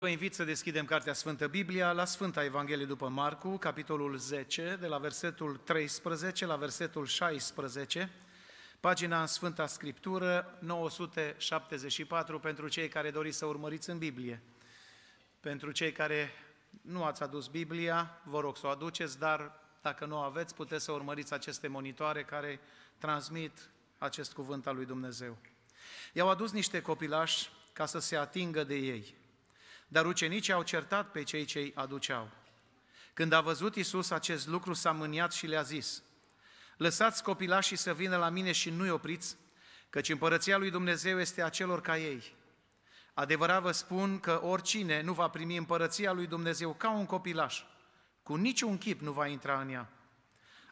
Vă invit să deschidem Cartea Sfântă Biblia la Sfânta Evanghelie după Marcu, capitolul 10, de la versetul 13 la versetul 16, pagina în Sfânta Scriptură 974 pentru cei care doriți să urmăriți în Biblie. Pentru cei care nu ați adus Biblia, vă rog să o aduceți, dar dacă nu o aveți, puteți să urmăriți aceste monitoare care transmit acest cuvânt al lui Dumnezeu. I-au adus niște copilași ca să se atingă de ei – dar ucenicii au certat pe cei ce îi aduceau. Când a văzut Isus acest lucru, s-a mâniat și le-a zis, Lăsați copilașii să vină la mine și nu-i opriți, căci împărăția lui Dumnezeu este a celor ca ei. Adevărat vă spun că oricine nu va primi împărăția lui Dumnezeu ca un copilaș, cu niciun chip nu va intra în ea.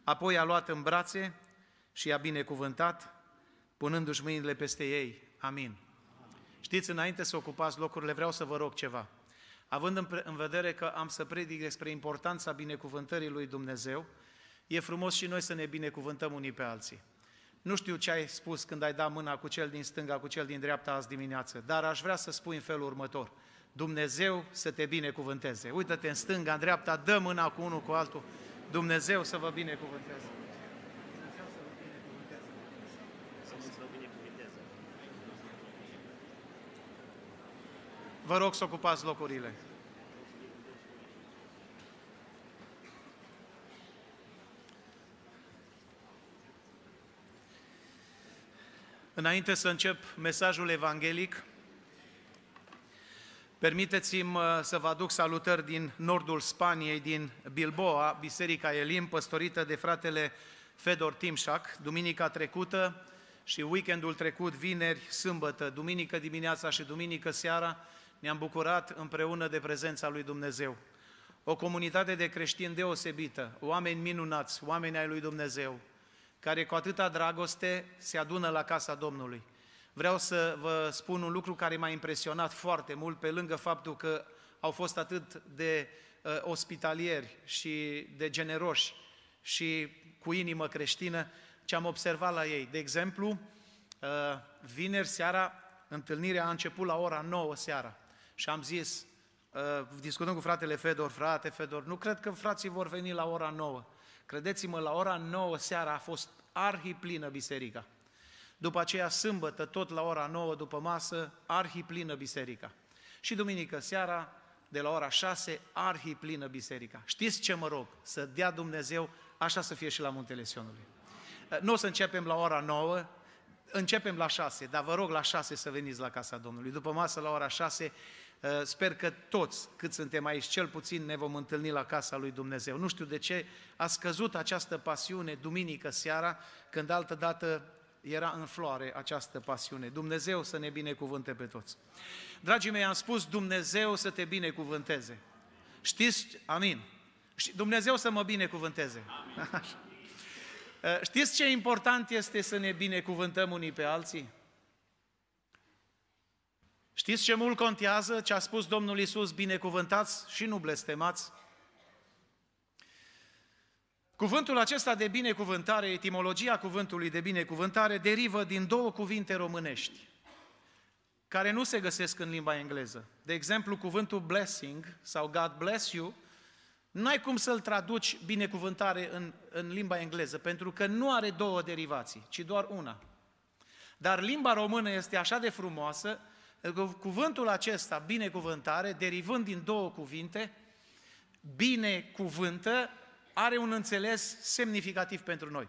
Apoi a luat în brațe și i-a binecuvântat, punându-și mâinile peste ei. Amin. Știți, înainte să ocupați locurile, vreau să vă rog ceva. Având în, vedere că am să predic despre importanța binecuvântării lui Dumnezeu, e frumos și noi să ne binecuvântăm unii pe alții. Nu știu ce ai spus când ai dat mâna cu cel din stânga, cu cel din dreapta azi dimineață, dar aș vrea să spui în felul următor. Dumnezeu să te binecuvânteze. Uită-te în stânga, în dreapta, dă mâna cu unul cu altul. Dumnezeu să vă binecuvânteze. Vă rog să ocupați locurile. Înainte să încep mesajul evanghelic, permiteți-mi uh, să vă aduc salutări din nordul Spaniei, din Bilboa, Biserica Elim, păstorită de fratele Fedor Timșac, duminica trecută și weekendul trecut, vineri, sâmbătă, duminică dimineața și duminică seara, ne-am bucurat împreună de prezența lui Dumnezeu. O comunitate de creștini deosebită, oameni minunați, oameni ai lui Dumnezeu, care cu atâta dragoste se adună la casa Domnului. Vreau să vă spun un lucru care m-a impresionat foarte mult, pe lângă faptul că au fost atât de uh, ospitalieri și de generoși și cu inimă creștină, ce am observat la ei. De exemplu, uh, vineri seara, întâlnirea a început la ora 9 seara și am zis, uh, discutăm cu fratele Fedor, frate Fedor, nu cred că frații vor veni la ora 9. Credeți-mă, la ora 9 seara a fost plină biserica. După aceea, sâmbătă, tot la ora 9 după masă, plină biserica. Și duminică seara, de la ora 6, plină biserica. Știți ce mă rog? Să dea Dumnezeu așa să fie și la Muntele Sionului. Ă, nu o să începem la ora 9, începem la 6, dar vă rog la 6 să veniți la Casa Domnului. După masă, la ora 6, Eh, sper că toți cât suntem aici, cel puțin ne vom întâlni la casa lui Dumnezeu. Nu știu de ce a scăzut această pasiune duminică seara, când altă dată era în floare această pasiune. Dumnezeu să ne binecuvânte pe toți. Dragii mei, am spus Dumnezeu să te binecuvânteze. Știți? Amin. Dumnezeu să mă binecuvânteze. Amin. Eh, știți ce important este să ne binecuvântăm unii pe alții? Știți ce mult contează ce a spus Domnul Isus, binecuvântați și nu blestemați? Cuvântul acesta de binecuvântare, etimologia cuvântului de binecuvântare, derivă din două cuvinte românești, care nu se găsesc în limba engleză. De exemplu, cuvântul blessing sau God bless you, n-ai cum să-l traduci binecuvântare în, în limba engleză, pentru că nu are două derivații, ci doar una. Dar limba română este așa de frumoasă cuvântul acesta, binecuvântare, derivând din două cuvinte, binecuvântă, are un înțeles semnificativ pentru noi.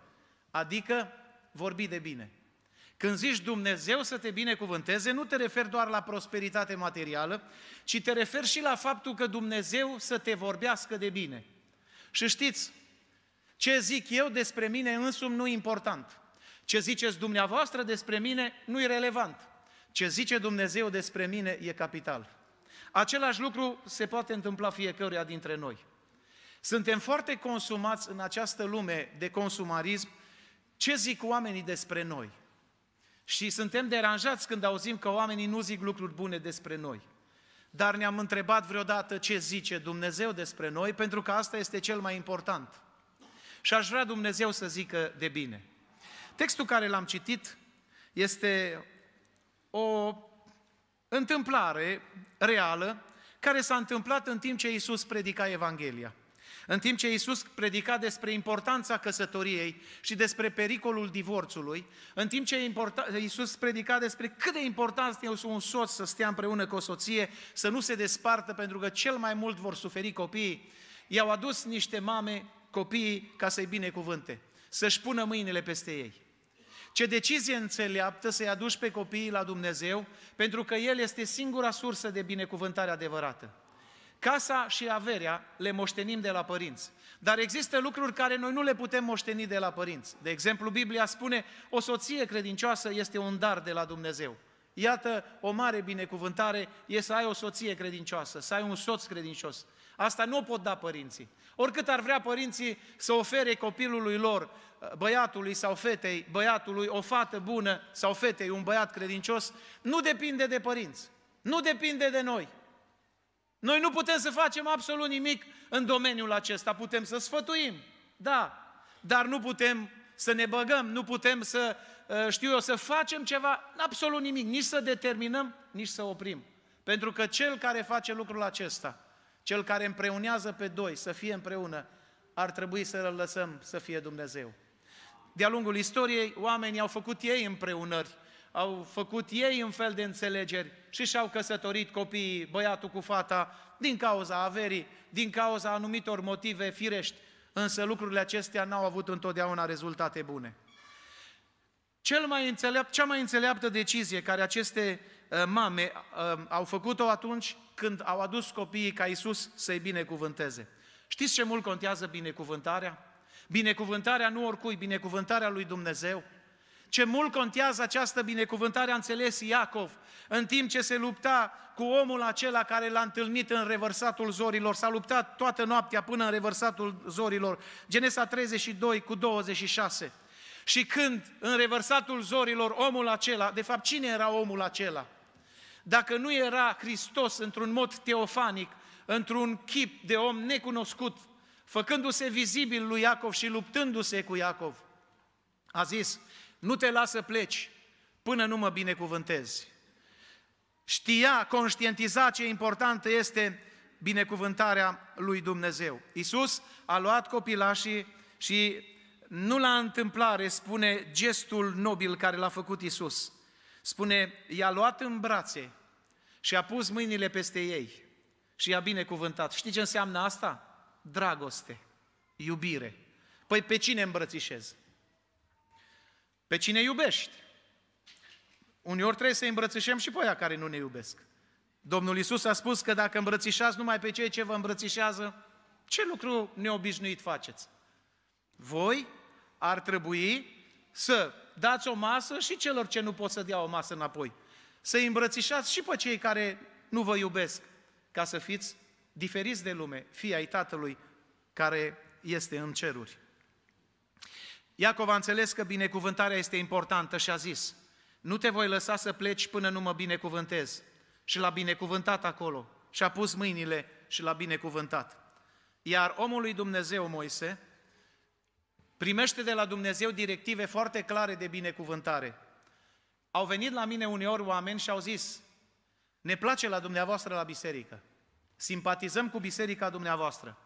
Adică vorbi de bine. Când zici Dumnezeu să te binecuvânteze, nu te referi doar la prosperitate materială, ci te referi și la faptul că Dumnezeu să te vorbească de bine. Și știți, ce zic eu despre mine însumi nu important. Ce ziceți dumneavoastră despre mine nu e relevant. Ce zice Dumnezeu despre mine e capital. Același lucru se poate întâmpla fiecăruia dintre noi. Suntem foarte consumați în această lume de consumarism ce zic oamenii despre noi. Și suntem deranjați când auzim că oamenii nu zic lucruri bune despre noi. Dar ne-am întrebat vreodată ce zice Dumnezeu despre noi, pentru că asta este cel mai important. Și aș vrea Dumnezeu să zică de bine. Textul care l-am citit este o întâmplare reală care s-a întâmplat în timp ce Iisus predica Evanghelia. În timp ce Iisus predica despre importanța căsătoriei și despre pericolul divorțului, în timp ce Iisus predica despre cât de important este un soț să stea împreună cu o soție, să nu se despartă pentru că cel mai mult vor suferi copiii, i-au adus niște mame copiii ca să-i binecuvânte, să-și pună mâinile peste ei. Ce decizie înțeleaptă să-i aduci pe copiii la Dumnezeu, pentru că El este singura sursă de binecuvântare adevărată. Casa și averea le moștenim de la părinți. Dar există lucruri care noi nu le putem moșteni de la părinți. De exemplu, Biblia spune, o soție credincioasă este un dar de la Dumnezeu. Iată, o mare binecuvântare e să ai o soție credincioasă, să ai un soț credincios. Asta nu o pot da părinții. Oricât ar vrea părinții să ofere copilului lor, uh, băiatului sau fetei, băiatului o fată bună sau fetei, un băiat credincios, nu depinde de părinți. Nu depinde de noi. Noi nu putem să facem absolut nimic în domeniul acesta. Putem să sfătuim, da, dar nu putem să ne băgăm, nu putem să, uh, știu eu, să facem ceva, absolut nimic, nici să determinăm, nici să oprim. Pentru că cel care face lucrul acesta cel care împreunează pe doi să fie împreună, ar trebui să-L lăsăm să fie Dumnezeu. De-a lungul istoriei, oamenii au făcut ei împreunări, au făcut ei un fel de înțelegeri și și-au căsătorit copiii, băiatul cu fata, din cauza averii, din cauza anumitor motive firești, însă lucrurile acestea n-au avut întotdeauna rezultate bune. Cel mai înțeleapt, cea mai înțeleaptă decizie care aceste Eh, mame eh, au făcut-o atunci când au adus copiii ca Iisus să-i binecuvânteze. Știți ce mult contează binecuvântarea? Binecuvântarea nu oricui, binecuvântarea lui Dumnezeu. Ce mult contează această binecuvântare a înțeles Iacov, în timp ce se lupta cu omul acela care l-a întâlnit în revărsatul zorilor, s-a luptat toată noaptea până în revărsatul zorilor, Genesa 32 cu 26. Și când în revărsatul zorilor omul acela, de fapt cine era omul acela? dacă nu era Hristos într-un mod teofanic, într-un chip de om necunoscut, făcându-se vizibil lui Iacov și luptându-se cu Iacov, a zis, nu te lasă pleci până nu mă binecuvântezi. Știa, conștientiza ce importantă este binecuvântarea lui Dumnezeu. Iisus a luat copilașii și nu la întâmplare spune gestul nobil care l-a făcut Iisus. Spune, i-a luat în brațe și a pus mâinile peste ei și i-a binecuvântat. Știi ce înseamnă asta? Dragoste, iubire. Păi pe cine îmbrățișez? Pe cine iubești? Uneori trebuie să îmbrățișăm și pe aia care nu ne iubesc. Domnul Isus a spus că dacă îmbrățișați numai pe cei ce vă îmbrățișează, ce lucru neobișnuit faceți? Voi ar trebui să dați o masă și celor ce nu pot să dea o masă înapoi să îmbrățișați și pe cei care nu vă iubesc, ca să fiți diferiți de lume, fii ai Tatălui care este în ceruri. Iacov a înțeles că binecuvântarea este importantă și a zis, nu te voi lăsa să pleci până nu mă binecuvântez. Și l-a binecuvântat acolo și a pus mâinile și l-a binecuvântat. Iar omul lui Dumnezeu, Moise, primește de la Dumnezeu directive foarte clare de binecuvântare. Au venit la mine uneori oameni și au zis, ne place la dumneavoastră la biserică, simpatizăm cu biserica dumneavoastră,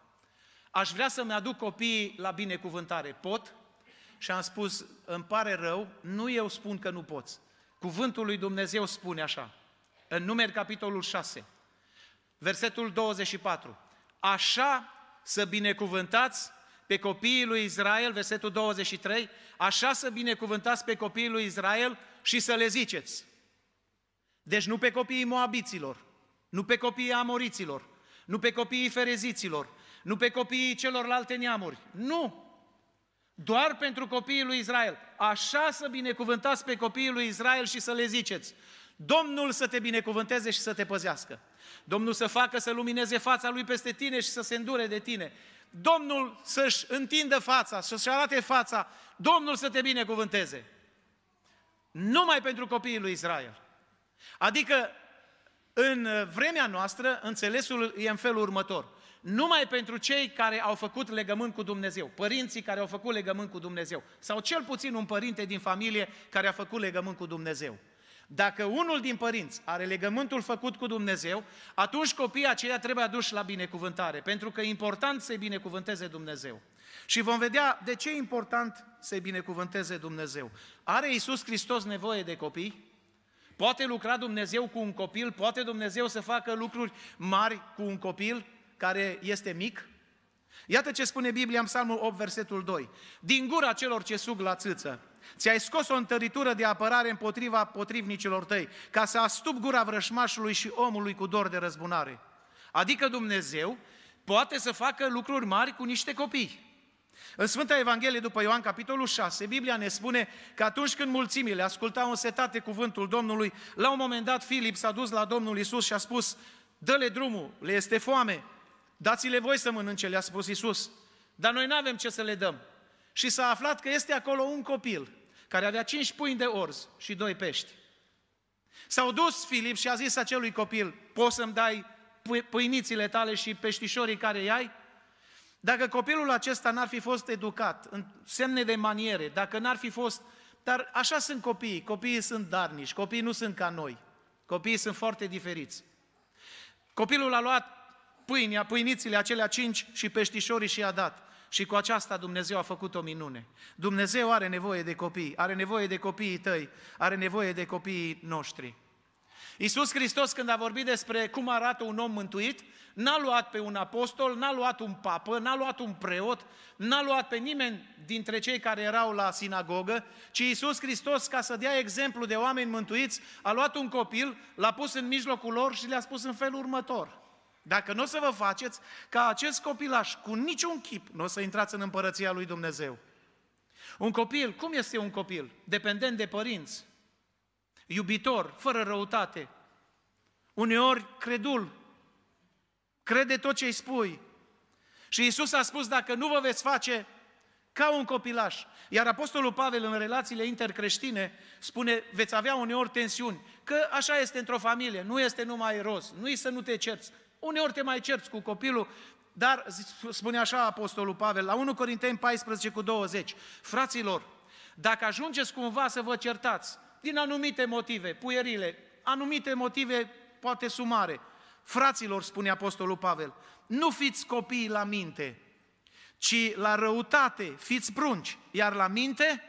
aș vrea să-mi aduc copiii la binecuvântare, pot? Și am spus, îmi pare rău, nu eu spun că nu poți. Cuvântul lui Dumnezeu spune așa, în numeri capitolul 6, versetul 24, așa să binecuvântați pe copiii lui Israel, versetul 23, așa să binecuvântați pe copiii lui Israel și să le ziceți. Deci nu pe copiii moabiților, nu pe copiii amoriților, nu pe copiii fereziților, nu pe copiii celorlalte neamuri. Nu! Doar pentru copiii lui Israel. Așa să binecuvântați pe copiii lui Israel și să le ziceți. Domnul să te binecuvânteze și să te păzească. Domnul să facă să lumineze fața lui peste tine și să se îndure de tine. Domnul să-și întindă fața, să-și arate fața. Domnul să te binecuvânteze. Numai pentru copiii lui Israel. Adică, în vremea noastră, înțelesul e în felul următor. Numai pentru cei care au făcut legământ cu Dumnezeu, părinții care au făcut legământ cu Dumnezeu, sau cel puțin un părinte din familie care a făcut legământ cu Dumnezeu. Dacă unul din părinți are legământul făcut cu Dumnezeu, atunci copiii aceia trebuie aduși la binecuvântare, pentru că important să-i binecuvânteze Dumnezeu. Și vom vedea de ce e important să-i binecuvânteze Dumnezeu. Are Iisus Hristos nevoie de copii? Poate lucra Dumnezeu cu un copil? Poate Dumnezeu să facă lucruri mari cu un copil care este mic? Iată ce spune Biblia în Psalmul 8, versetul 2. Din gura celor ce sug la țâță, ți-ai scos o întăritură de apărare împotriva potrivnicilor tăi, ca să astup gura vrășmașului și omului cu dor de răzbunare. Adică Dumnezeu poate să facă lucruri mari cu niște copii. În Sfânta Evanghelie după Ioan, capitolul 6, Biblia ne spune că atunci când mulțimile ascultau însetate cuvântul Domnului, la un moment dat Filip s-a dus la Domnul Isus și a spus, dă-le drumul, le este foame, dați-le voi să mănânce, le-a spus Isus. Dar noi nu avem ce să le dăm. Și s-a aflat că este acolo un copil care avea cinci pui de orz și doi pești. S-au dus Filip și a zis acelui copil, poți să-mi dai pâinițile tale și peștișorii care i-ai? Dacă copilul acesta n-ar fi fost educat în semne de maniere, dacă n-ar fi fost... Dar așa sunt copiii, copiii sunt darnici, copiii nu sunt ca noi, copiii sunt foarte diferiți. Copilul a luat pâinea, pâinițile acelea cinci și peștișorii și a dat. Și cu aceasta Dumnezeu a făcut o minune. Dumnezeu are nevoie de copii, are nevoie de copiii tăi, are nevoie de copiii noștri. Iisus Hristos, când a vorbit despre cum arată un om mântuit, n-a luat pe un apostol, n-a luat un papă, n-a luat un preot, n-a luat pe nimeni dintre cei care erau la sinagogă, ci Iisus Hristos, ca să dea exemplu de oameni mântuiți, a luat un copil, l-a pus în mijlocul lor și le-a spus în felul următor. Dacă nu o să vă faceți ca acest copilaș, cu niciun chip, nu o să intrați în împărăția lui Dumnezeu. Un copil, cum este un copil? Dependent de părinți, iubitor, fără răutate, uneori credul, crede tot ce îi spui. Și Isus a spus, dacă nu vă veți face ca un copilaș. Iar Apostolul Pavel în relațiile intercreștine spune, veți avea uneori tensiuni, că așa este într-o familie, nu este numai roz, nu e să nu te cerți. Uneori te mai cerți cu copilul, dar spune așa Apostolul Pavel, la 1 Corinteni 14 cu 20, fraților, dacă ajungeți cumva să vă certați, din anumite motive, puierile, anumite motive poate sumare. Fraților, spune Apostolul Pavel, nu fiți copii la minte, ci la răutate fiți prunci, iar la minte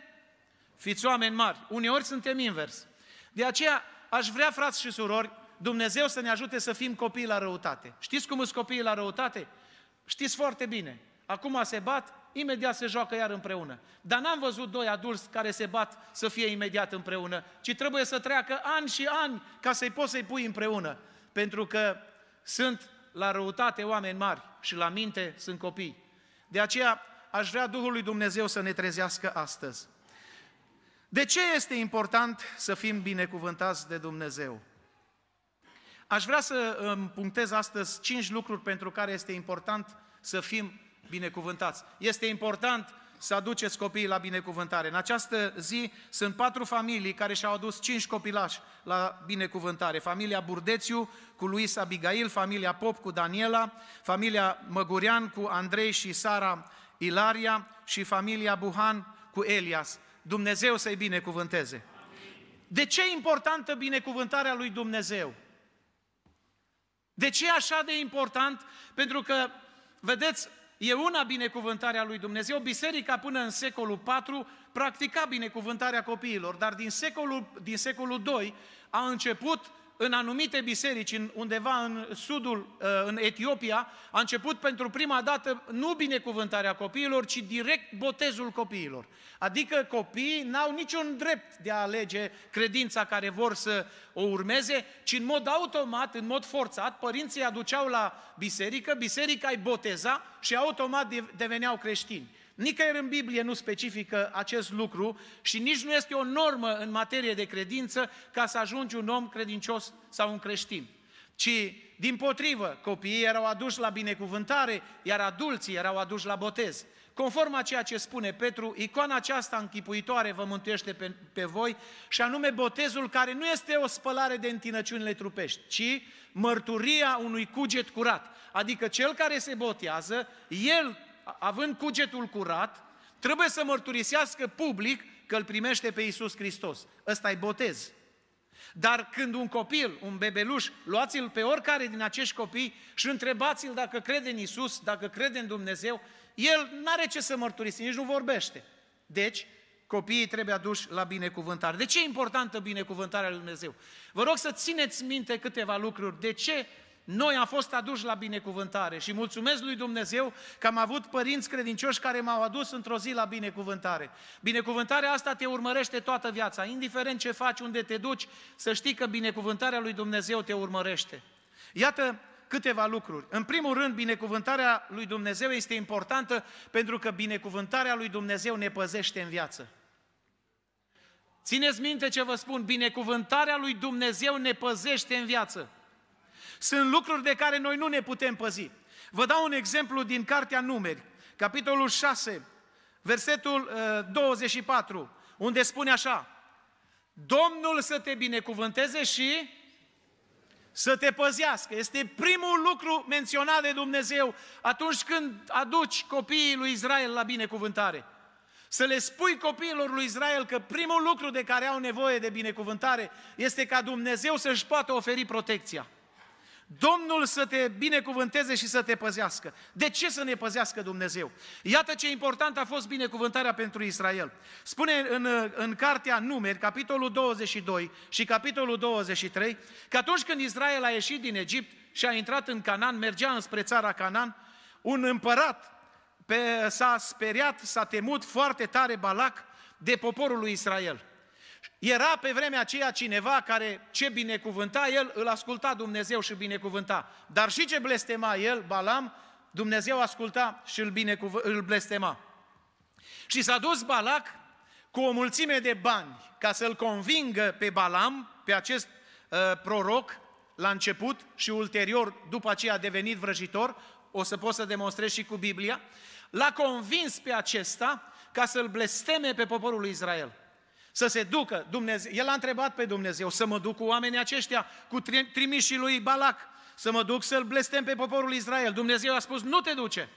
fiți oameni mari. Uneori suntem invers. De aceea aș vrea, frați și surori, Dumnezeu să ne ajute să fim copii la răutate. Știți cum sunt copiii la răutate? Știți foarte bine. Acum se bat imediat se joacă iar împreună. Dar n-am văzut doi adulți care se bat să fie imediat împreună, ci trebuie să treacă ani și ani ca să-i poți să-i pui împreună. Pentru că sunt la răutate oameni mari și la minte sunt copii. De aceea aș vrea Duhul lui Dumnezeu să ne trezească astăzi. De ce este important să fim binecuvântați de Dumnezeu? Aș vrea să îmi punctez astăzi cinci lucruri pentru care este important să fim binecuvântați. Este important să aduceți copiii la binecuvântare. În această zi sunt patru familii care și-au adus cinci copilași la binecuvântare. Familia Burdețiu cu Luis Abigail, familia Pop cu Daniela, familia Măgurean cu Andrei și Sara Ilaria și familia Buhan cu Elias. Dumnezeu să-i binecuvânteze. De ce e importantă binecuvântarea lui Dumnezeu? De ce e așa de important? Pentru că, vedeți, E una binecuvântarea lui Dumnezeu. Biserica până în secolul IV practica binecuvântarea copiilor, dar din secolul, din secolul II a început în anumite biserici, în, undeva în sudul, uh, în Etiopia, a început pentru prima dată nu binecuvântarea copiilor, ci direct botezul copiilor. Adică copiii n-au niciun drept de a alege credința care vor să o urmeze, ci în mod automat, în mod forțat, părinții aduceau la biserică, biserica îi boteza și automat deveneau creștini. Nicăieri în Biblie nu specifică acest lucru și nici nu este o normă în materie de credință ca să ajungi un om credincios sau un creștin. Ci, din potrivă, copiii erau aduși la binecuvântare, iar adulții erau aduși la botez. Conform a ceea ce spune Petru, icoana aceasta închipuitoare vă mântuiește pe, pe voi și anume botezul care nu este o spălare de întinăciunile trupești, ci mărturia unui cuget curat. Adică cel care se botează, el având cugetul curat, trebuie să mărturisească public că îl primește pe Iisus Hristos. ăsta e botez. Dar când un copil, un bebeluș, luați-l pe oricare din acești copii și întrebați-l dacă crede în Isus, dacă crede în Dumnezeu, el nu are ce să mărturisească, nici nu vorbește. Deci, copiii trebuie aduși la binecuvântare. De ce e importantă binecuvântarea lui Dumnezeu? Vă rog să țineți minte câteva lucruri. De ce noi am fost aduși la binecuvântare și mulțumesc lui Dumnezeu că am avut părinți credincioși care m-au adus într-o zi la binecuvântare. Binecuvântarea asta te urmărește toată viața, indiferent ce faci, unde te duci, să știi că binecuvântarea lui Dumnezeu te urmărește. Iată câteva lucruri. În primul rând, binecuvântarea lui Dumnezeu este importantă pentru că binecuvântarea lui Dumnezeu ne păzește în viață. Țineți minte ce vă spun, binecuvântarea lui Dumnezeu ne păzește în viață. Sunt lucruri de care noi nu ne putem păzi. Vă dau un exemplu din Cartea Numeri, capitolul 6, versetul 24, uh, unde spune așa, Domnul să te binecuvânteze și să te păzească. Este primul lucru menționat de Dumnezeu atunci când aduci copiii lui Israel la binecuvântare. Să le spui copiilor lui Israel că primul lucru de care au nevoie de binecuvântare este ca Dumnezeu să-și poată oferi protecția. Domnul să te binecuvânteze și să te păzească. De ce să ne păzească Dumnezeu? Iată ce important a fost binecuvântarea pentru Israel. Spune în, în cartea Numeri, capitolul 22 și capitolul 23, că atunci când Israel a ieșit din Egipt și a intrat în Canaan, mergea înspre țara Canaan, un împărat pe, s-a speriat, s-a temut foarte tare Balac de poporul lui Israel. Era pe vremea aceea cineva care ce binecuvânta el, îl asculta Dumnezeu și binecuvânta. Dar și ce blestema el, Balam, Dumnezeu asculta și îl, binecuv- îl blestema. Și s-a dus Balac cu o mulțime de bani ca să-l convingă pe Balam, pe acest uh, proroc, la început și ulterior, după aceea a devenit vrăjitor, o să pot să demonstrez și cu Biblia, l-a convins pe acesta ca să-l blesteme pe poporul lui Israel. Să se ducă Dumnezeu. El a întrebat pe Dumnezeu să mă duc cu oamenii aceștia, cu trimișii lui Balac, să mă duc să-l blestem pe poporul Israel. Dumnezeu a spus, nu te duce.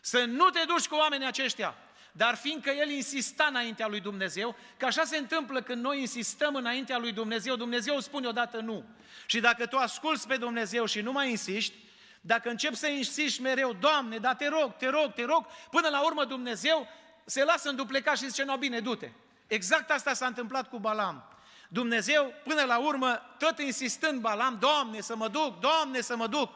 Să nu te duci cu oamenii aceștia. Dar fiindcă el insista înaintea lui Dumnezeu, că așa se întâmplă când noi insistăm înaintea lui Dumnezeu, Dumnezeu spune odată nu. Și dacă tu asculți pe Dumnezeu și nu mai insiști, dacă începi să insisti mereu, Doamne, dar te rog, te rog, te rog, până la urmă Dumnezeu se lasă dupleca și zice, no, bine, du-te. Exact asta s-a întâmplat cu Balam. Dumnezeu, până la urmă, tot insistând Balam, Doamne, să mă duc, Doamne, să mă duc.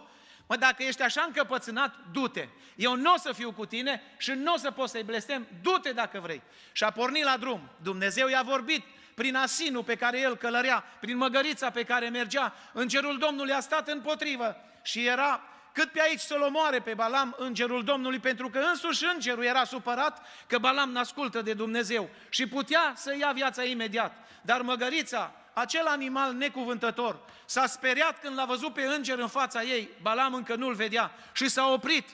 Mă, dacă ești așa încăpățânat, du-te. Eu nu o să fiu cu tine și nu o să pot să-i blestem, du-te dacă vrei. Și a pornit la drum. Dumnezeu i-a vorbit prin asinul pe care el călărea, prin măgărița pe care mergea. Îngerul Domnului a stat împotrivă și era cât pe aici să-l omoare pe Balam, îngerul Domnului, pentru că însuși îngerul era supărat că Balam n-ascultă de Dumnezeu și putea să ia viața imediat. Dar măgărița, acel animal necuvântător, s-a speriat când l-a văzut pe înger în fața ei, Balam încă nu-l vedea, și s-a oprit.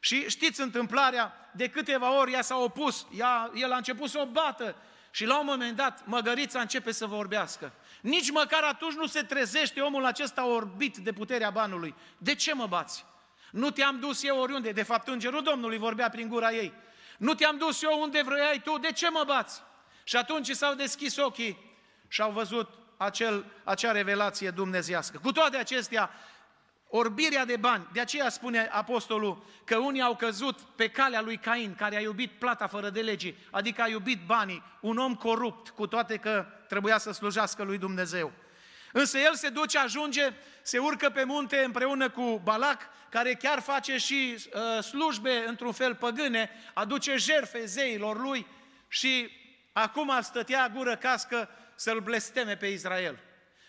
Și știți întâmplarea, de câteva ori ea s-a opus, ea, el a început să o bată și la un moment dat măgărița începe să vorbească. Nici măcar atunci nu se trezește omul acesta orbit de puterea banului. De ce mă bați? Nu te-am dus eu oriunde. De fapt, îngerul Domnului vorbea prin gura ei. Nu te-am dus eu unde vroiai tu, de ce mă bați? Și atunci s-au deschis ochii și au văzut acel, acea revelație dumnezească. Cu toate acestea, Orbirea de bani. De aceea spune apostolul că unii au căzut pe calea lui Cain, care a iubit plata fără de legii, adică a iubit banii, un om corupt, cu toate că trebuia să slujească lui Dumnezeu. Însă el se duce, ajunge, se urcă pe munte împreună cu Balac, care chiar face și uh, slujbe într-un fel păgâne, aduce jerfe zeilor lui și acum stătea gură cască să-l blesteme pe Israel.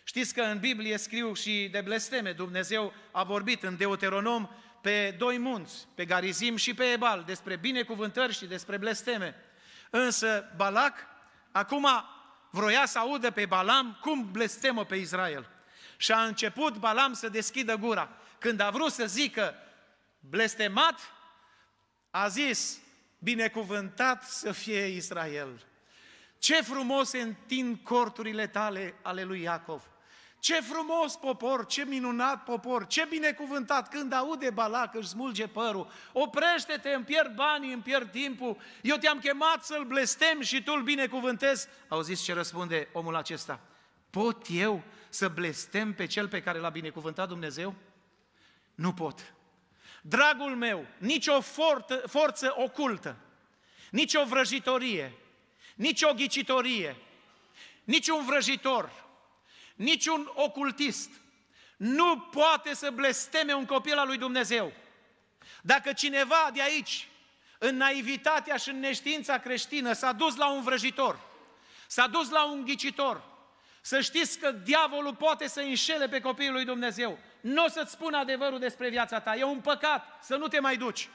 Știți că în Biblie scriu și de blesteme. Dumnezeu a vorbit în Deuteronom pe doi munți, pe Garizim și pe Ebal, despre binecuvântări și despre blesteme. Însă Balac acum vroia să audă pe Balam cum blestemă pe Israel. Și a început Balam să deschidă gura. Când a vrut să zică blestemat, a zis, binecuvântat să fie Israel. Ce frumos se întind corturile tale ale lui Iacov. Ce frumos popor, ce minunat popor, ce binecuvântat. Când aude Balac își smulge părul, oprește-te, îmi pierd banii, îmi pierd timpul, eu te-am chemat să-l blestem și tu binecuvântez. binecuvântezi. Auziți ce răspunde omul acesta? Pot eu să blestem pe cel pe care l-a binecuvântat Dumnezeu? Nu pot. Dragul meu, nicio forță, forță ocultă, nicio vrăjitorie, nicio ghicitorie, niciun vrăjitor, niciun ocultist nu poate să blesteme un copil al lui Dumnezeu. Dacă cineva de aici, în naivitatea și în neștiința creștină, s-a dus la un vrăjitor, s-a dus la un ghicitor, să știți că diavolul poate să înșele pe copilul lui Dumnezeu. Nu o să-ți spun adevărul despre viața ta. E un păcat să nu te mai duci.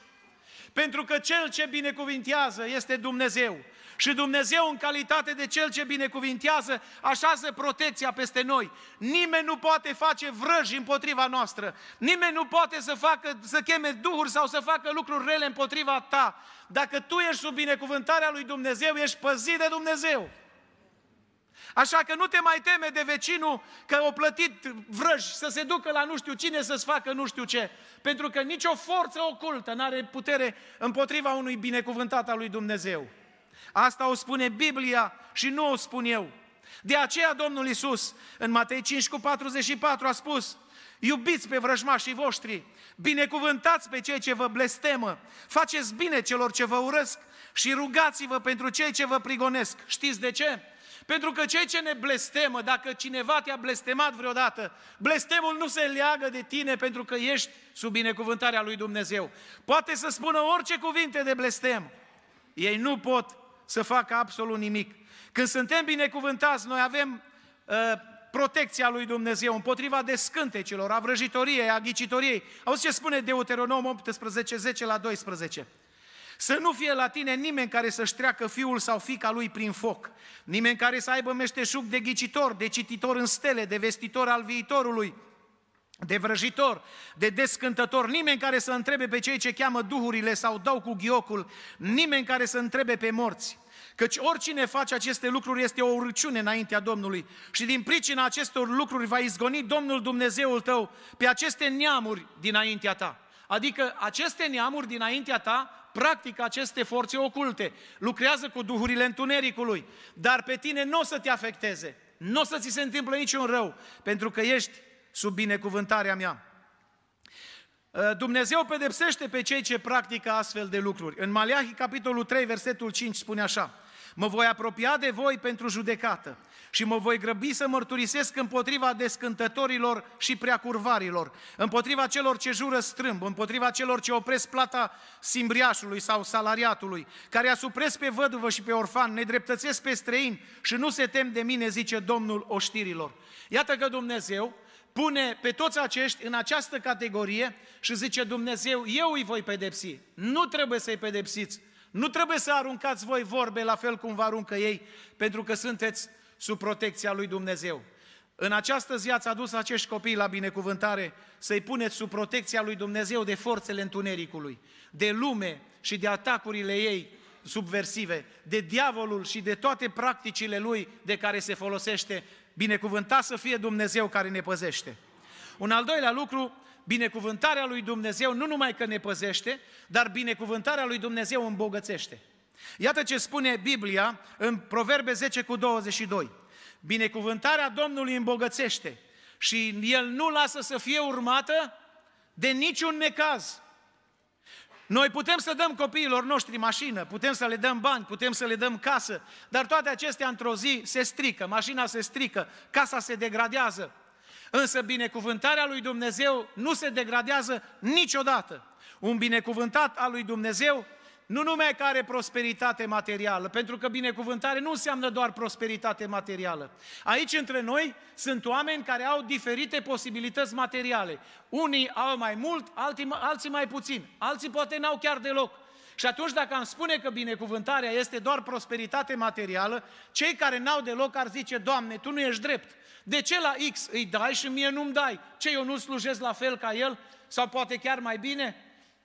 Pentru că cel ce binecuvintează este Dumnezeu. Și Dumnezeu, în calitate de cel ce binecuvintează, așează protecția peste noi. Nimeni nu poate face vrăji împotriva noastră. Nimeni nu poate să, facă, să cheme duhuri sau să facă lucruri rele împotriva ta. Dacă tu ești sub binecuvântarea lui Dumnezeu, ești păzit de Dumnezeu. Așa că nu te mai teme de vecinul că o plătit vrăj să se ducă la nu știu cine să-ți facă nu știu ce. Pentru că nicio forță ocultă nu are putere împotriva unui binecuvântat al lui Dumnezeu. Asta o spune Biblia și nu o spun eu. De aceea Domnul Isus în Matei 5 cu 44 a spus, iubiți pe vrăjmașii voștri, binecuvântați pe cei ce vă blestemă, faceți bine celor ce vă urăsc și rugați-vă pentru cei ce vă prigonesc. Știți de ce? Pentru că cei ce ne blestemă, dacă cineva te-a blestemat vreodată, blestemul nu se leagă de tine pentru că ești sub binecuvântarea lui Dumnezeu. Poate să spună orice cuvinte de blestem. Ei nu pot să facă absolut nimic. Când suntem binecuvântați, noi avem uh, protecția lui Dumnezeu împotriva descântecilor, a vrăjitoriei, a ghicitoriei. Auzi ce spune Deuteronom 18, 10 la 12. Să nu fie la tine nimeni care să-și treacă fiul sau fica lui prin foc, nimeni care să aibă meșteșug de ghicitor, de cititor în stele, de vestitor al viitorului, de vrăjitor, de descântător, nimeni care să întrebe pe cei ce cheamă duhurile sau dau cu ghiocul, nimeni care să întrebe pe morți. Căci oricine face aceste lucruri este o urciune înaintea Domnului și din pricina acestor lucruri va izgoni Domnul Dumnezeul tău pe aceste neamuri dinaintea ta. Adică aceste neamuri dinaintea ta practică aceste forțe oculte, lucrează cu duhurile întunericului, dar pe tine nu o să te afecteze, nu o să ți se întâmple niciun rău, pentru că ești sub binecuvântarea mea. Uh, Dumnezeu pedepsește pe cei ce practică astfel de lucruri. În Maleahi, capitolul 3, versetul 5, spune așa, Mă voi apropia de voi pentru judecată și mă voi grăbi să mărturisesc împotriva descântătorilor și preacurvarilor, împotriva celor ce jură strâmb, împotriva celor ce opresc plata simbriașului sau salariatului, care asupresc pe văduvă și pe orfan, nedreptățesc pe străini și nu se tem de mine, zice Domnul oștirilor. Iată că Dumnezeu pune pe toți acești în această categorie și zice Dumnezeu, eu îi voi pedepsi, nu trebuie să-i pedepsiți, nu trebuie să aruncați voi vorbe la fel cum vă aruncă ei, pentru că sunteți sub protecția lui Dumnezeu. În această zi ați adus acești copii la binecuvântare să-i puneți sub protecția lui Dumnezeu de forțele întunericului, de lume și de atacurile ei subversive, de diavolul și de toate practicile lui de care se folosește. Binecuvântat să fie Dumnezeu care ne păzește. Un al doilea lucru, Binecuvântarea lui Dumnezeu nu numai că ne păzește, dar binecuvântarea lui Dumnezeu îmbogățește. Iată ce spune Biblia în Proverbe 10 cu 22. Binecuvântarea Domnului îmbogățește și El nu lasă să fie urmată de niciun necaz. Noi putem să dăm copiilor noștri mașină, putem să le dăm bani, putem să le dăm casă, dar toate acestea într-o zi se strică, mașina se strică, casa se degradează, Însă binecuvântarea lui Dumnezeu nu se degradează niciodată. Un binecuvântat al lui Dumnezeu nu numai că are prosperitate materială, pentru că binecuvântare nu înseamnă doar prosperitate materială. Aici între noi sunt oameni care au diferite posibilități materiale. Unii au mai mult, alții, alții mai puțin, alții poate n-au chiar deloc. Și atunci dacă am spune că binecuvântarea este doar prosperitate materială, cei care n-au deloc ar zice, Doamne, Tu nu ești drept. De ce la X îi dai și mie nu-mi dai? Ce, eu nu slujesc la fel ca el? Sau poate chiar mai bine?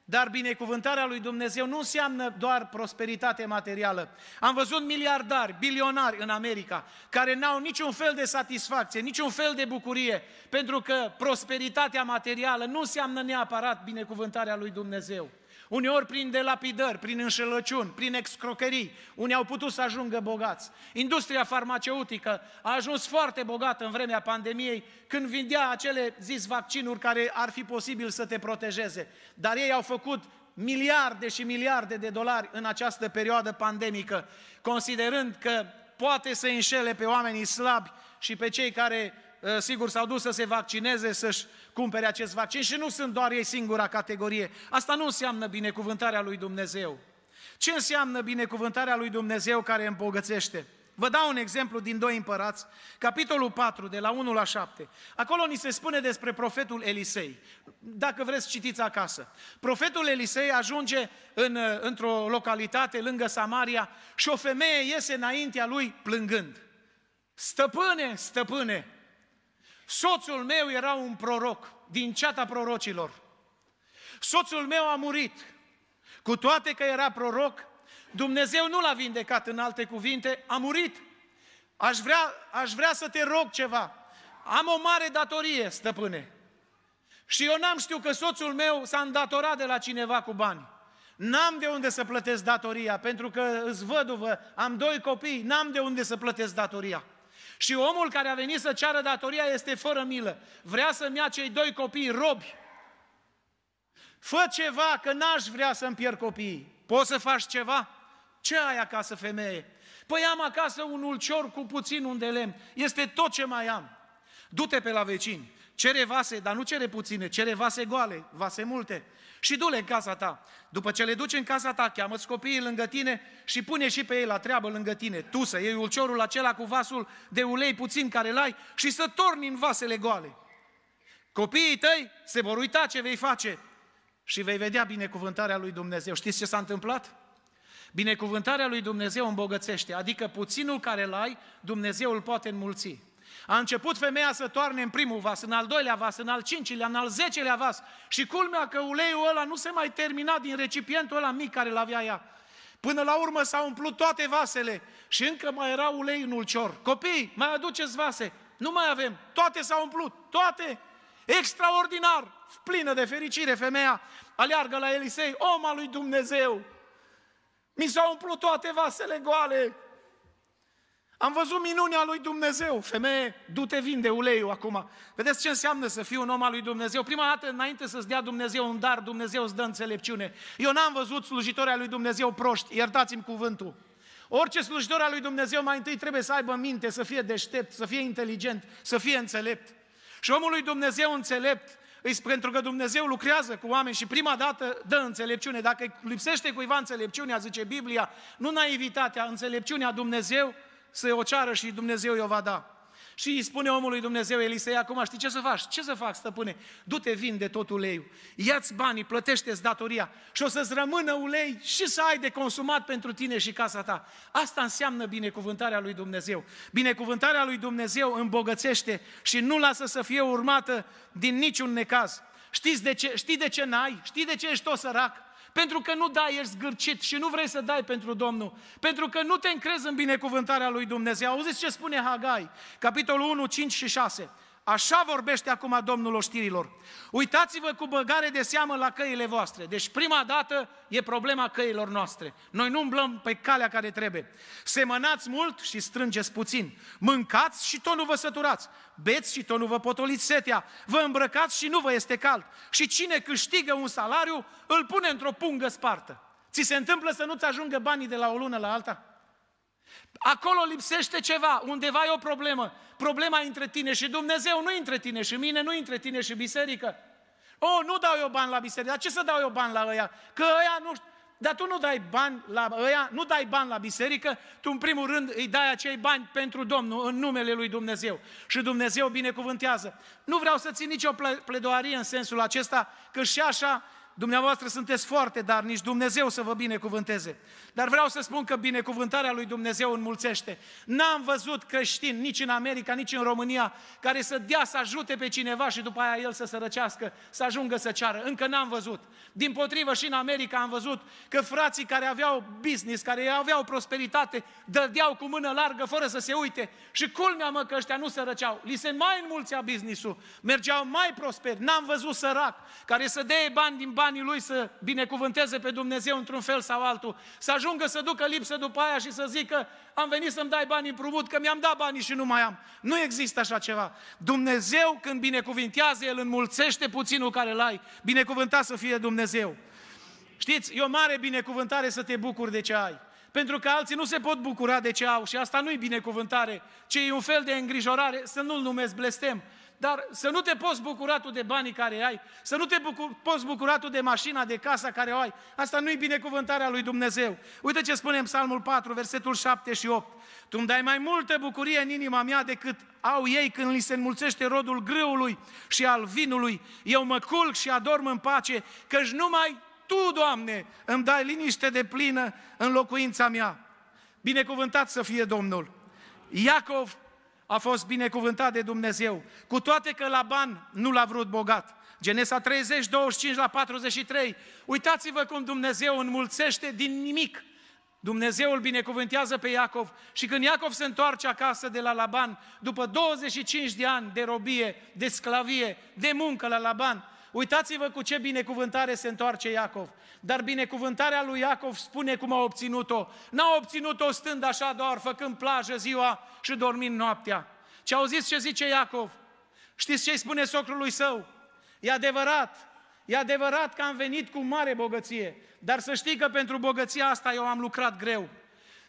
Dar binecuvântarea lui Dumnezeu nu înseamnă doar prosperitate materială. Am văzut miliardari, bilionari în America, care n-au niciun fel de satisfacție, niciun fel de bucurie, pentru că prosperitatea materială nu înseamnă neapărat binecuvântarea lui Dumnezeu uneori prin delapidări, prin înșelăciuni, prin excrocării, unii au putut să ajungă bogați. Industria farmaceutică a ajuns foarte bogată în vremea pandemiei, când vindea acele zis vaccinuri care ar fi posibil să te protejeze. Dar ei au făcut miliarde și miliarde de dolari în această perioadă pandemică, considerând că poate să înșele pe oamenii slabi și pe cei care Eh, sigur, s-au dus să se vaccineze, să-și cumpere acest vaccin și nu sunt doar ei singura categorie. Asta nu înseamnă binecuvântarea lui Dumnezeu. Ce înseamnă binecuvântarea lui Dumnezeu care îmbogățește? Vă dau un exemplu din doi împărați, capitolul 4, de la 1 la 7. Acolo ni se spune despre profetul Elisei. Dacă vreți, citiți acasă. Profetul Elisei ajunge în, eh, într-o localitate lângă Samaria și o femeie iese înaintea lui plângând. Stăpâne, stăpâne, Soțul meu era un proroc din ceata prorocilor. Soțul meu a murit. Cu toate că era proroc, Dumnezeu nu l-a vindecat în alte cuvinte, a murit. Aș vrea, aș vrea să te rog ceva. Am o mare datorie, stăpâne. Și eu n-am știut că soțul meu s-a îndatorat de la cineva cu bani. N-am de unde să plătesc datoria, pentru că îți văduvă, am doi copii, n-am de unde să plătesc datoria. Și omul care a venit să ceară datoria este fără milă. Vrea să-mi ia cei doi copii robi. Fă ceva, că n-aș vrea să-mi pierd copiii. Poți să faci ceva? Ce ai acasă, femeie? Păi am acasă un ulcior cu puțin un de lemn. Este tot ce mai am. Du-te pe la vecini. Cere vase, dar nu cere puține, cere vase goale, vase multe. Și du-le în casa ta. După ce le duci în casa ta, cheamă-ți copiii lângă tine și pune și pe ei la treabă lângă tine. Tu să iei ulciorul acela cu vasul de ulei puțin care l-ai și să torni în vasele goale. Copiii tăi se vor uita ce vei face și vei vedea binecuvântarea lui Dumnezeu. Știți ce s-a întâmplat? Binecuvântarea lui Dumnezeu îmbogățește, adică puținul care l-ai, Dumnezeu îl poate înmulți. A început femeia să toarne în primul vas, în al doilea vas, în al cincilea, în al zecelea vas. Și culmea că uleiul ăla nu se mai termina din recipientul ăla mic care l-avea ea. Până la urmă s-au umplut toate vasele și încă mai era ulei în ulcior. Copii, mai aduceți vase. Nu mai avem. Toate s-au umplut. Toate. Extraordinar. Plină de fericire femeia. Aleargă la Elisei, om al lui Dumnezeu. Mi s-au umplut toate vasele goale. Am văzut minunea lui Dumnezeu. Femeie, du-te, vinde uleiul acum. Vedeți ce înseamnă să fii un om al lui Dumnezeu? Prima dată, înainte să-ți dea Dumnezeu un dar, Dumnezeu îți dă înțelepciune. Eu n-am văzut slujitorii lui Dumnezeu proști, iertați-mi cuvântul. Orice slujitor al lui Dumnezeu mai întâi trebuie să aibă minte, să fie deștept, să fie inteligent, să fie înțelept. Și omul lui Dumnezeu înțelept pentru că Dumnezeu lucrează cu oameni și prima dată dă înțelepciune. Dacă lipsește cuiva înțelepciunea, zice Biblia, nu naivitatea, înțelepciunea Dumnezeu, să o ceară și Dumnezeu i-o va da. Și îi spune omului Dumnezeu Elisei, acum știi ce să faci? Ce să fac, stăpâne? Du-te, de tot uleiul, ia-ți banii, plătește-ți datoria și o să-ți rămână ulei și să ai de consumat pentru tine și casa ta. Asta înseamnă binecuvântarea lui Dumnezeu. Binecuvântarea lui Dumnezeu îmbogățește și nu lasă să fie urmată din niciun necaz. Știți de ce, știi de ce n-ai? Știi de ce ești tot sărac? pentru că nu dai, ești zgârcit și nu vrei să dai pentru Domnul, pentru că nu te încrezi în binecuvântarea lui Dumnezeu. Auziți ce spune Hagai, capitolul 1, 5 și 6. Așa vorbește acum Domnul oștirilor. Uitați-vă cu băgare de seamă la căile voastre. Deci prima dată e problema căilor noastre. Noi nu umblăm pe calea care trebuie. Semănați mult și strângeți puțin. Mâncați și tot nu vă săturați. Beți și tot nu vă potoliți setea. Vă îmbrăcați și nu vă este cald. Și cine câștigă un salariu, îl pune într-o pungă spartă. Ți se întâmplă să nu-ți ajungă banii de la o lună la alta? Acolo lipsește ceva, undeva e o problemă. Problema între tine și Dumnezeu, nu între tine și mine, nu între tine și biserică. Oh, nu dau eu bani la biserică, dar ce să dau eu bani la ăia? Că ăia nu dar tu nu dai bani la ăia, nu dai bani la biserică, tu în primul rând îi dai acei bani pentru Domnul, în numele lui Dumnezeu. Și Dumnezeu binecuvântează. Nu vreau să țin nicio pledoarie în sensul acesta, că și așa Dumneavoastră sunteți foarte, dar nici Dumnezeu să vă binecuvânteze. Dar vreau să spun că binecuvântarea lui Dumnezeu înmulțește. N-am văzut creștin nici în America, nici în România, care să dea să ajute pe cineva și după aia el să se răcească, să ajungă să ceară. Încă n-am văzut. Din potrivă și în America am văzut că frații care aveau business, care aveau prosperitate, dădeau cu mână largă fără să se uite. Și culmea mă că ăștia nu se răceau. Li se mai înmulțea business-ul. Mergeau mai prosper. N-am văzut sărac care să dea bani din bani anii lui să binecuvânteze pe Dumnezeu într-un fel sau altul, să ajungă să ducă lipsă după aia și să zică am venit să-mi dai banii împrumut, că mi-am dat banii și nu mai am. Nu există așa ceva. Dumnezeu când binecuvintează, El înmulțește puținul care l-ai. Binecuvântat să fie Dumnezeu. Știți, e o mare binecuvântare să te bucuri de ce ai. Pentru că alții nu se pot bucura de ce au și asta nu-i binecuvântare, ci e un fel de îngrijorare, să nu-l numesc blestem dar să nu te poți bucura tu de banii care ai, să nu te bucu- poți bucura tu de mașina, de casa care o ai. Asta nu-i binecuvântarea lui Dumnezeu. Uite ce spune în Psalmul 4, versetul 7 și 8. Tu îmi dai mai multă bucurie în inima mea decât au ei când li se înmulțește rodul grâului și al vinului. Eu mă culc și adorm în pace, căci numai Tu, Doamne, îmi dai liniște de plină în locuința mea. Binecuvântat să fie Domnul! Iacov a fost binecuvântat de Dumnezeu, cu toate că Laban nu l-a vrut bogat. Genesa 30, 25 la 43. Uitați-vă cum Dumnezeu înmulțește din nimic. Dumnezeu îl binecuvântează pe Iacov și când Iacov se întoarce acasă de la Laban, după 25 de ani de robie, de sclavie, de muncă la Laban, Uitați-vă cu ce binecuvântare se întoarce Iacov. Dar binecuvântarea lui Iacov spune cum a obținut-o. N-a obținut-o stând așa doar, făcând plajă ziua și dormind noaptea. Ce auziți ce zice Iacov? Știți ce îi spune socrului său? E adevărat, e adevărat că am venit cu mare bogăție, dar să știi că pentru bogăția asta eu am lucrat greu.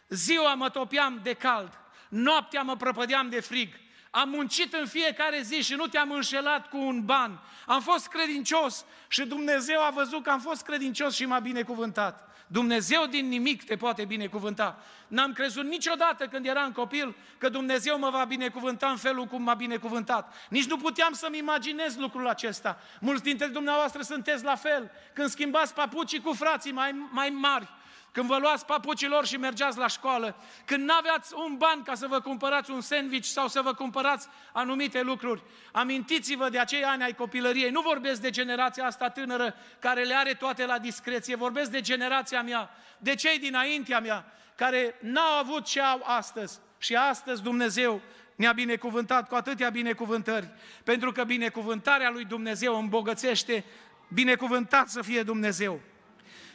Ziua mă topiam de cald, noaptea mă prăpădeam de frig, am muncit în fiecare zi și nu te-am înșelat cu un ban. Am fost credincios și Dumnezeu a văzut că am fost credincios și m-a binecuvântat. Dumnezeu din nimic te poate binecuvânta. N-am crezut niciodată când eram copil că Dumnezeu mă va binecuvânta în felul cum m-a binecuvântat. Nici nu puteam să-mi imaginez lucrul acesta. Mulți dintre dumneavoastră sunteți la fel. Când schimbați papucii cu frații mai, mai mari, când vă luați papucilor și mergeați la școală, când n-aveați un ban ca să vă cumpărați un sandwich sau să vă cumpărați anumite lucruri. Amintiți-vă de acei ani ai copilăriei. Nu vorbesc de generația asta tânără care le are toate la discreție, vorbesc de generația mea, de cei dinaintea mea, care n-au avut ce au astăzi. Și astăzi Dumnezeu ne-a binecuvântat cu atâtea binecuvântări, pentru că binecuvântarea lui Dumnezeu îmbogățește, binecuvântat să fie Dumnezeu.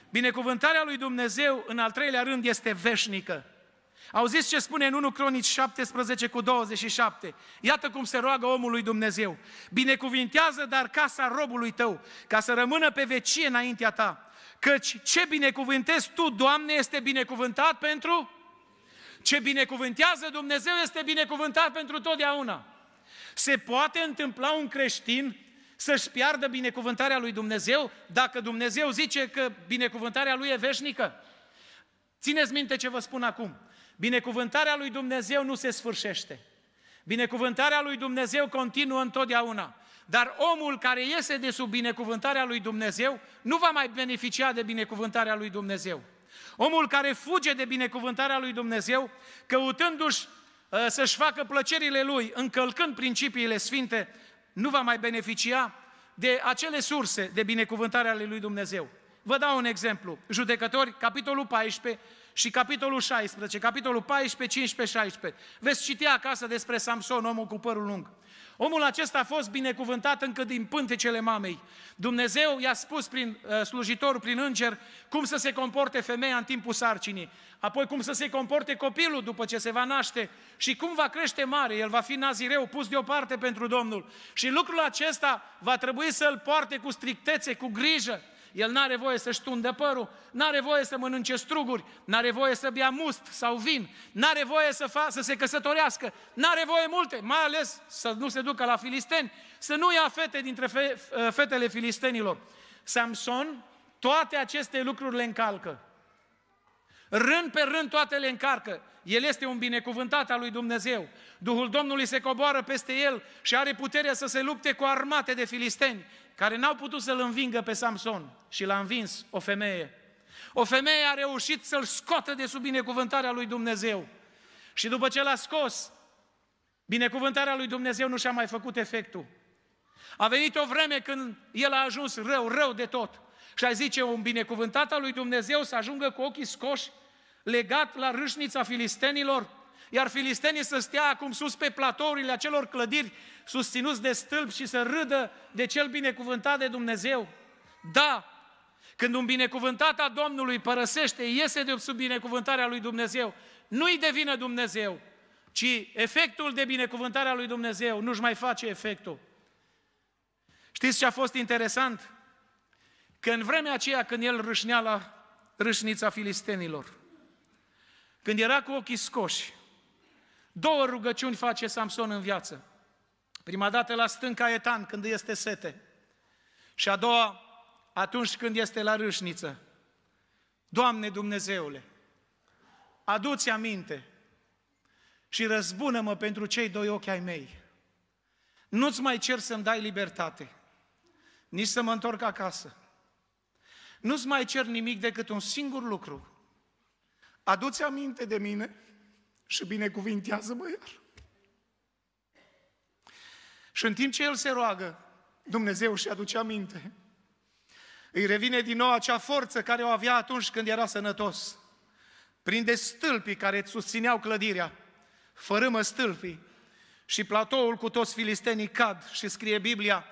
Binecuvântarea lui Dumnezeu, în al treilea rând, este veșnică. Auziți ce spune în 1 Cronici 17 cu 27. Iată cum se roagă omul lui Dumnezeu. Binecuvintează dar casa robului tău, ca să rămână pe vecie înaintea ta. Căci ce binecuvântezi tu, Doamne, este binecuvântat pentru? Ce binecuvântează Dumnezeu este binecuvântat pentru totdeauna. Se poate întâmpla un creștin să-și piardă binecuvântarea lui Dumnezeu dacă Dumnezeu zice că binecuvântarea lui e veșnică? Țineți minte ce vă spun acum. Binecuvântarea lui Dumnezeu nu se sfârșește. Binecuvântarea lui Dumnezeu continuă întotdeauna. Dar omul care iese de sub binecuvântarea lui Dumnezeu nu va mai beneficia de binecuvântarea lui Dumnezeu. Omul care fuge de binecuvântarea lui Dumnezeu, căutându-și ă, să-și facă plăcerile lui, încălcând principiile sfinte, nu va mai beneficia de acele surse de binecuvântare ale lui Dumnezeu. Vă dau un exemplu. Judecători, capitolul 14 și capitolul 16, capitolul 14, 15, 16. Veți citi acasă despre Samson, omul cu părul lung. Omul acesta a fost binecuvântat încă din pântecele mamei. Dumnezeu i-a spus prin uh, slujitorul, prin înger, cum să se comporte femeia în timpul sarcinii, apoi cum să se comporte copilul după ce se va naște și cum va crește mare, el va fi nazireu pus deoparte pentru Domnul. Și lucrul acesta va trebui să-l poarte cu strictețe, cu grijă, el n-are voie să-și tundă părul, n-are voie să mănânce struguri, n-are voie să bea must sau vin, n-are voie să, fa- să se căsătorească, n-are voie multe, mai ales să nu se ducă la filisteni, să nu ia fete dintre fe- fetele filistenilor. Samson toate aceste lucruri le încalcă. Rând pe rând toate le încarcă. El este un binecuvântat al lui Dumnezeu. Duhul Domnului se coboară peste el și are puterea să se lupte cu armate de filisteni care n-au putut să-l învingă pe Samson și l-a învins o femeie. O femeie a reușit să-l scoată de sub binecuvântarea lui Dumnezeu. Și după ce l-a scos, binecuvântarea lui Dumnezeu nu și-a mai făcut efectul. A venit o vreme când el a ajuns rău, rău de tot. Și a zice, un binecuvântat al lui Dumnezeu să ajungă cu ochii scoși, legat la râșnița filistenilor, iar filistenii să stea acum sus pe platourile acelor clădiri, susținuți de stâlpi și să râdă de cel binecuvântat de Dumnezeu. Da, când un binecuvântat a Domnului părăsește, iese de sub binecuvântarea lui Dumnezeu, nu-i devină Dumnezeu, ci efectul de binecuvântarea lui Dumnezeu nu-și mai face efectul. Știți ce a fost interesant? Că în vremea aceea când el râșnea la râșnița filistenilor, când era cu ochii scoși, două rugăciuni face Samson în viață. Prima dată la stânca etan, când este sete. Și a doua, atunci când este la râșniță. Doamne Dumnezeule, adu-ți aminte și răzbună-mă pentru cei doi ochi ai mei. Nu-ți mai cer să-mi dai libertate, nici să mă întorc acasă. Nu-ți mai cer nimic decât un singur lucru. Aduți aminte de mine și binecuvintează-mă iar. Și în timp ce el se roagă, Dumnezeu și aduce aminte. Îi revine din nou acea forță care o avea atunci când era sănătos. Prinde stâlpii care îți susțineau clădirea, fărâmă stâlpii și platoul cu toți filistenii cad și scrie Biblia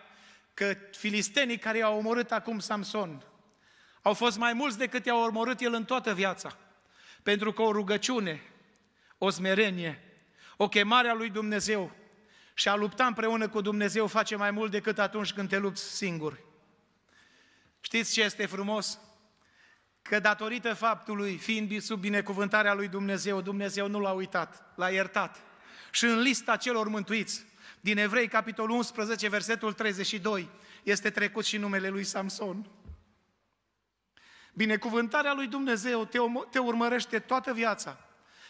că filistenii care i-au omorât acum Samson au fost mai mulți decât i au omorât el în toată viața. Pentru că o rugăciune, o smerenie, o chemare a lui Dumnezeu și a lupta împreună cu Dumnezeu face mai mult decât atunci când te lupți singur. Știți ce este frumos? Că datorită faptului, fiind sub binecuvântarea lui Dumnezeu, Dumnezeu nu l-a uitat, l-a iertat. Și în lista celor mântuiți, din Evrei, capitolul 11, versetul 32, este trecut și numele lui Samson. Binecuvântarea lui Dumnezeu te, te urmărește toată viața.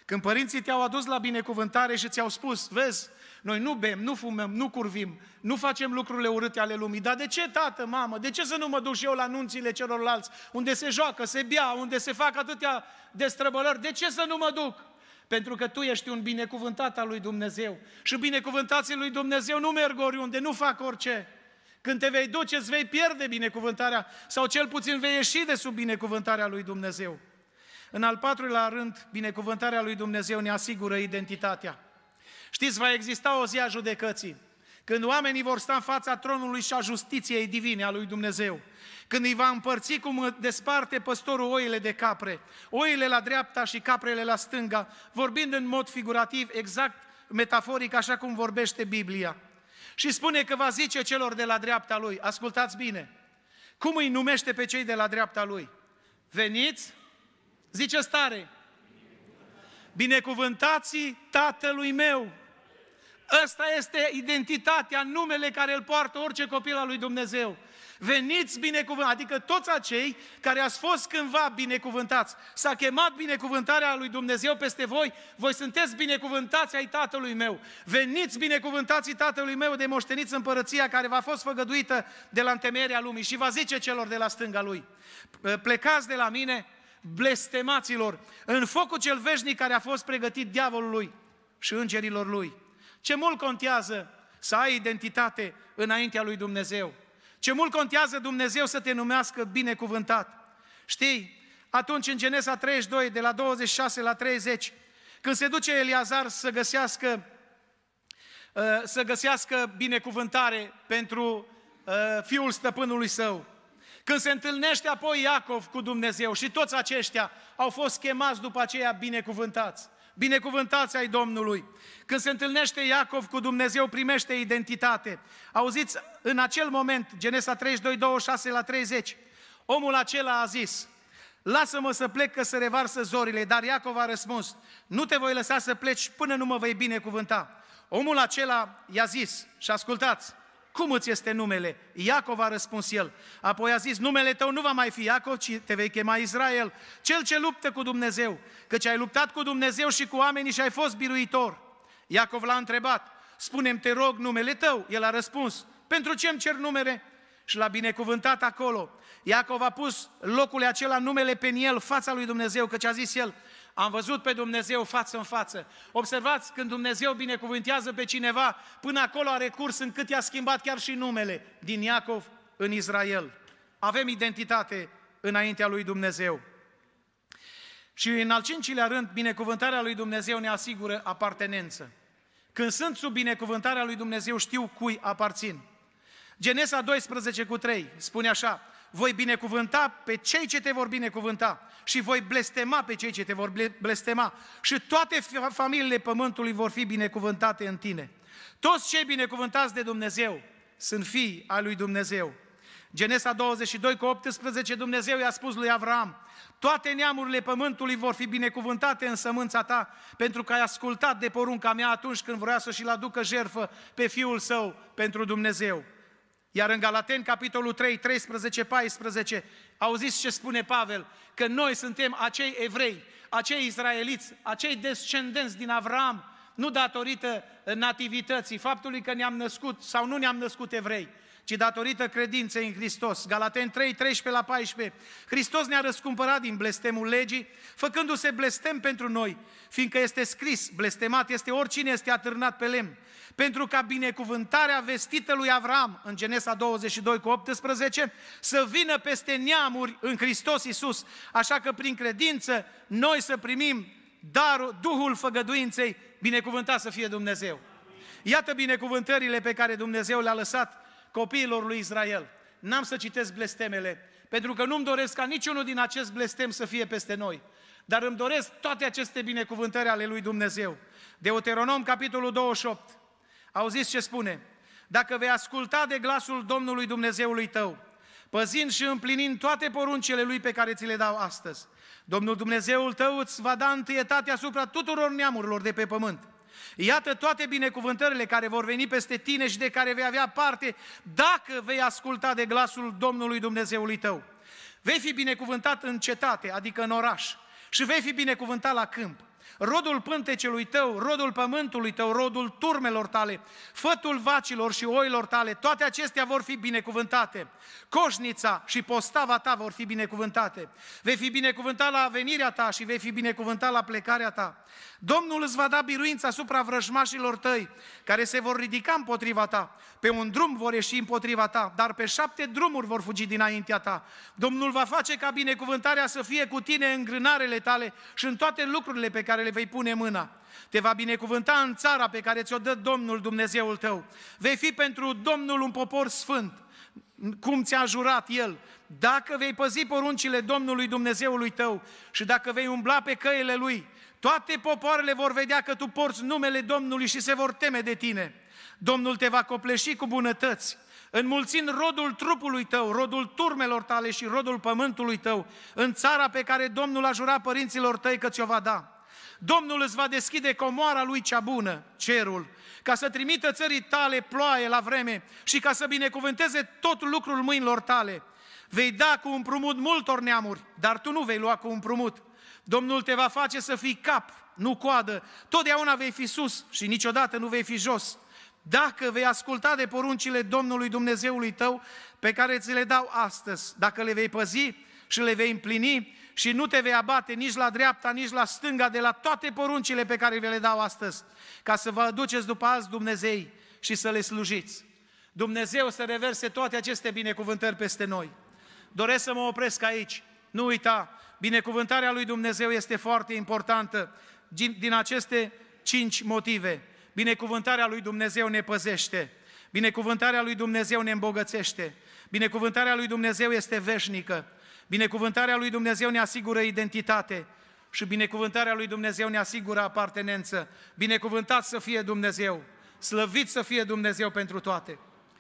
Când părinții te-au adus la binecuvântare și ți-au spus, vezi, noi nu bem, nu fumăm, nu curvim, nu facem lucrurile urâte ale lumii, dar de ce, tată, mamă, de ce să nu mă duc și eu la nunțile celorlalți, unde se joacă, se bea, unde se fac atâtea destrăbălări, de ce să nu mă duc? Pentru că tu ești un binecuvântat al lui Dumnezeu și binecuvântații lui Dumnezeu nu merg oriunde, nu fac orice. Când te vei duce, îți vei pierde binecuvântarea sau cel puțin vei ieși de sub binecuvântarea lui Dumnezeu. În al patrulea rând, binecuvântarea lui Dumnezeu ne asigură identitatea. Știți, va exista o zi a judecății, când oamenii vor sta în fața tronului și a justiției divine a lui Dumnezeu, când îi va împărți cum desparte păstorul oile de capre, oile la dreapta și caprele la stânga, vorbind în mod figurativ, exact metaforic, așa cum vorbește Biblia. Și spune că va zice celor de la dreapta lui, ascultați bine, cum îi numește pe cei de la dreapta lui? Veniți, zice stare, binecuvântații tatălui meu. Ăsta este identitatea, numele care îl poartă orice copil al lui Dumnezeu. Veniți binecuvântați, adică toți acei care ați fost cândva binecuvântați. S-a chemat binecuvântarea lui Dumnezeu peste voi, voi sunteți binecuvântați ai Tatălui meu. Veniți binecuvântați Tatălui meu de moșteniți împărăția care v-a fost făgăduită de la întemeierea lumii și va zice celor de la stânga lui, plecați de la mine, blestemaților, în focul cel veșnic care a fost pregătit diavolului și îngerilor lui. Ce mult contează să ai identitate înaintea lui Dumnezeu. Ce mult contează Dumnezeu să te numească binecuvântat. Știi, atunci în Genesa 32, de la 26 la 30, când se duce Eliazar să găsească, uh, să găsească binecuvântare pentru uh, fiul stăpânului său, când se întâlnește apoi Iacov cu Dumnezeu și toți aceștia au fost chemați după aceea binecuvântați binecuvântați ai Domnului. Când se întâlnește Iacov cu Dumnezeu, primește identitate. Auziți, în acel moment, Genesa 32, 26 la 30, omul acela a zis, lasă-mă să plec că se revarsă zorile, dar Iacov a răspuns, nu te voi lăsa să pleci până nu mă vei binecuvânta. Omul acela i-a zis, și ascultați, cum îți este numele? Iacov a răspuns el. Apoi a zis, numele tău nu va mai fi Iacov, ci te vei chema Israel, cel ce luptă cu Dumnezeu, căci ai luptat cu Dumnezeu și cu oamenii și ai fost biruitor. Iacov l-a întrebat, spune te rog, numele tău. El a răspuns, pentru ce îmi cer numere? Și l-a binecuvântat acolo. Iacov a pus locul acela numele pe el, fața lui Dumnezeu, căci a zis el, am văzut pe Dumnezeu față în față. Observați, când Dumnezeu binecuvântează pe cineva, până acolo are curs încât i-a schimbat chiar și numele din Iacov în Israel. Avem identitate înaintea lui Dumnezeu. Și în al cincilea rând, binecuvântarea lui Dumnezeu ne asigură apartenență. Când sunt sub binecuvântarea lui Dumnezeu, știu cui aparțin. Genesa 12 cu 3 spune așa, voi binecuvânta pe cei ce te vor binecuvânta și voi blestema pe cei ce te vor blestema și toate familiile pământului vor fi binecuvântate în tine. Toți cei binecuvântați de Dumnezeu sunt fii ai lui Dumnezeu. Genesa 22 cu 18, Dumnezeu i-a spus lui Avram, toate neamurile pământului vor fi binecuvântate în sămânța ta, pentru că ai ascultat de porunca mea atunci când vrea să-și-l aducă jerfă pe fiul său pentru Dumnezeu. Iar în Galaten, capitolul 3, 13, 14, auziți ce spune Pavel, că noi suntem acei evrei, acei izraeliți, acei descendenți din Avram, nu datorită nativității, faptului că ne-am născut sau nu ne-am născut evrei, ci datorită credinței în Hristos. Galaten 3, 13 la 14. Hristos ne-a răscumpărat din blestemul legii, făcându-se blestem pentru noi, fiindcă este scris, blestemat este oricine este atârnat pe lemn pentru ca binecuvântarea vestită lui Avram în Genesa 22 cu 18 să vină peste neamuri în Hristos Iisus, așa că prin credință noi să primim darul, Duhul făgăduinței, binecuvântat să fie Dumnezeu. Iată binecuvântările pe care Dumnezeu le-a lăsat copiilor lui Israel. N-am să citesc blestemele, pentru că nu-mi doresc ca niciunul din acest blestem să fie peste noi. Dar îmi doresc toate aceste binecuvântări ale lui Dumnezeu. Deuteronom, capitolul 28, Auziți ce spune? Dacă vei asculta de glasul Domnului Dumnezeului tău, păzind și împlinind toate poruncile Lui pe care ți le dau astăzi, Domnul Dumnezeul tău îți va da întâietate asupra tuturor neamurilor de pe pământ. Iată toate binecuvântările care vor veni peste tine și de care vei avea parte dacă vei asculta de glasul Domnului Dumnezeului tău. Vei fi binecuvântat în cetate, adică în oraș, și vei fi binecuvântat la câmp rodul pântecelui tău, rodul pământului tău, rodul turmelor tale, fătul vacilor și oilor tale, toate acestea vor fi binecuvântate. Coșnița și postava ta vor fi binecuvântate. Vei fi binecuvântat la venirea ta și vei fi binecuvântat la plecarea ta. Domnul îți va da biruința asupra vrăjmașilor tăi, care se vor ridica împotriva ta. Pe un drum vor ieși împotriva ta, dar pe șapte drumuri vor fugi dinaintea ta. Domnul va face ca binecuvântarea să fie cu tine în grânarele tale și în toate lucrurile pe care care le vei pune mâna. Te va binecuvânta în țara pe care ți-o dă Domnul Dumnezeul tău. Vei fi pentru Domnul un popor sfânt, cum ți-a jurat El. Dacă vei păzi poruncile Domnului Dumnezeului tău și dacă vei umbla pe căile Lui, toate popoarele vor vedea că tu porți numele Domnului și se vor teme de tine. Domnul te va copleși cu bunătăți, înmulțind rodul trupului tău, rodul turmelor tale și rodul pământului tău, în țara pe care Domnul a jurat părinților tăi că ți-o va da. Domnul îți va deschide comoara lui cea bună, cerul, ca să trimită țării tale ploaie la vreme și ca să binecuvânteze tot lucrul mâinilor tale. Vei da cu împrumut multor neamuri, dar tu nu vei lua cu împrumut. Domnul te va face să fii cap, nu coadă. Totdeauna vei fi sus și niciodată nu vei fi jos. Dacă vei asculta de poruncile Domnului Dumnezeului tău, pe care ți le dau astăzi, dacă le vei păzi și le vei împlini, și nu te vei abate nici la dreapta, nici la stânga de la toate poruncile pe care vi le dau astăzi, ca să vă aduceți după azi Dumnezei și să le slujiți. Dumnezeu să reverse toate aceste binecuvântări peste noi. Doresc să mă opresc aici. Nu uita, binecuvântarea lui Dumnezeu este foarte importantă din aceste cinci motive. Binecuvântarea lui Dumnezeu ne păzește. Binecuvântarea lui Dumnezeu ne îmbogățește. Binecuvântarea lui Dumnezeu este veșnică. Binecuvântarea lui Dumnezeu ne asigură identitate și binecuvântarea lui Dumnezeu ne asigură apartenență. Binecuvântat să fie Dumnezeu, slăvit să fie Dumnezeu pentru toate.